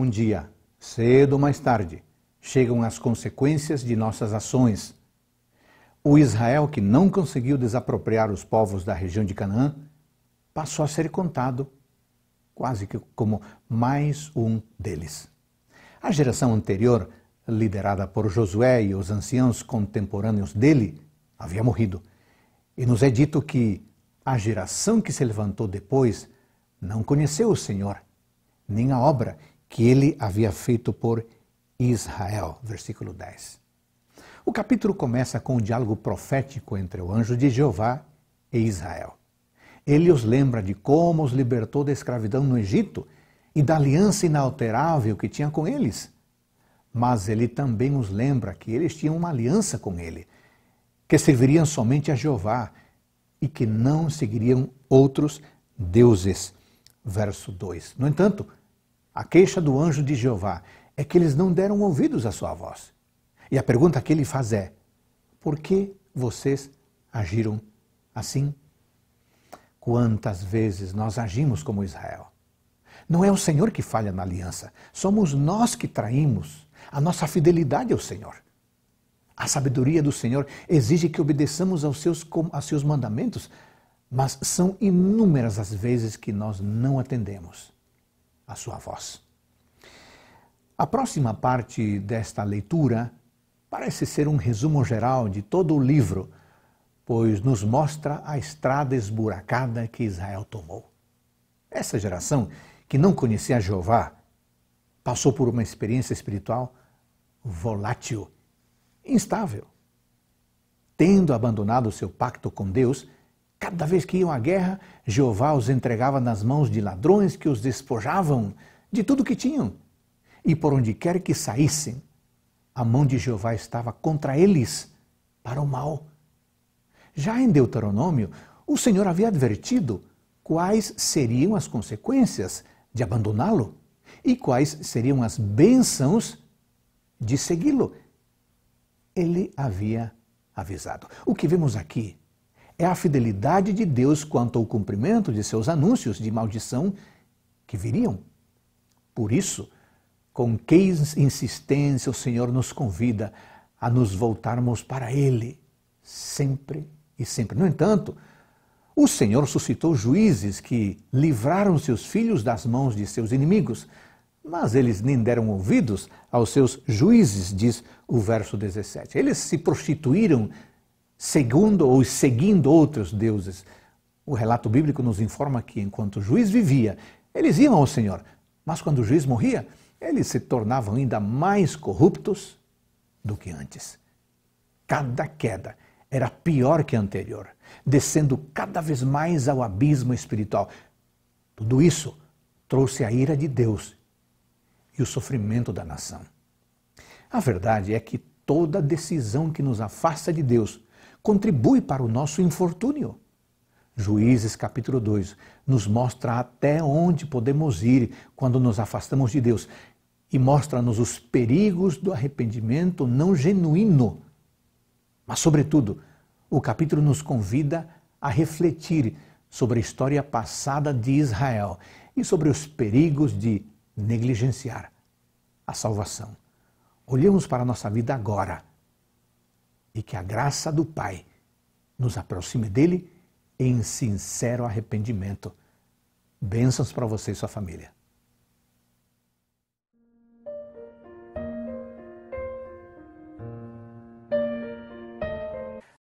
Um dia, cedo ou mais tarde, chegam as consequências de nossas ações. O Israel que não conseguiu desapropriar os povos da região de Canaã passou a ser contado quase que como mais um deles. A geração anterior, liderada por Josué e os anciãos contemporâneos dele, havia morrido. E nos é dito que a geração que se levantou depois não conheceu o Senhor, nem a obra que ele havia feito por Israel. Versículo 10. O capítulo começa com um diálogo profético entre o anjo de Jeová e Israel. Ele os lembra de como os libertou da escravidão no Egito e da aliança inalterável que tinha com eles. Mas ele também os lembra que eles tinham uma aliança com ele, que serviriam somente a Jeová e que não seguiriam outros deuses. Verso 2. No entanto, a queixa do anjo de Jeová é que eles não deram ouvidos à sua voz. E a pergunta que ele faz é: por que vocês agiram assim? Quantas vezes nós agimos como Israel? Não é o Senhor que falha na aliança, somos nós que traímos a nossa fidelidade ao Senhor. A sabedoria do Senhor exige que obedeçamos aos seus, aos seus mandamentos, mas são inúmeras as vezes que nós não atendemos a sua voz. A próxima parte desta leitura parece ser um resumo geral de todo o livro, pois nos mostra a estrada esburacada que Israel tomou. Essa geração que não conhecia Jeová passou por uma experiência espiritual volátil, instável. Tendo abandonado o seu pacto com Deus, Cada vez que iam à guerra, Jeová os entregava nas mãos de ladrões que os despojavam de tudo que tinham. E por onde quer que saíssem, a mão de Jeová estava contra eles para o mal. Já em Deuteronômio, o Senhor havia advertido quais seriam as consequências de abandoná-lo e quais seriam as bênçãos de segui-lo. Ele havia avisado. O que vemos aqui é a fidelidade de Deus quanto ao cumprimento de seus anúncios de maldição que viriam. Por isso, com que insistência o Senhor nos convida a nos voltarmos para Ele, sempre e sempre. No entanto, o Senhor suscitou juízes que livraram seus filhos das mãos de seus inimigos, mas eles nem deram ouvidos aos seus juízes, diz o verso 17. Eles se prostituíram segundo ou seguindo outros deuses. O relato bíblico nos informa que enquanto o juiz vivia, eles iam ao Senhor, mas quando o juiz morria, eles se tornavam ainda mais corruptos do que antes. Cada queda era pior que a anterior, descendo cada vez mais ao abismo espiritual. Tudo isso trouxe a ira de Deus e o sofrimento da nação. A verdade é que toda decisão que nos afasta de Deus contribui para o nosso infortúnio. Juízes capítulo 2 nos mostra até onde podemos ir quando nos afastamos de Deus e mostra-nos os perigos do arrependimento não genuíno. Mas, sobretudo, o capítulo nos convida a refletir sobre a história passada de Israel e sobre os perigos de negligenciar a salvação. Olhemos para a nossa vida agora e que a graça do Pai nos aproxime dele em sincero arrependimento. Bênçãos para você e sua família.